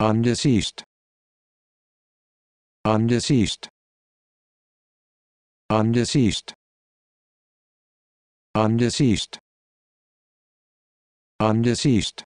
undeceased undeceased undeceased undeceased undeceased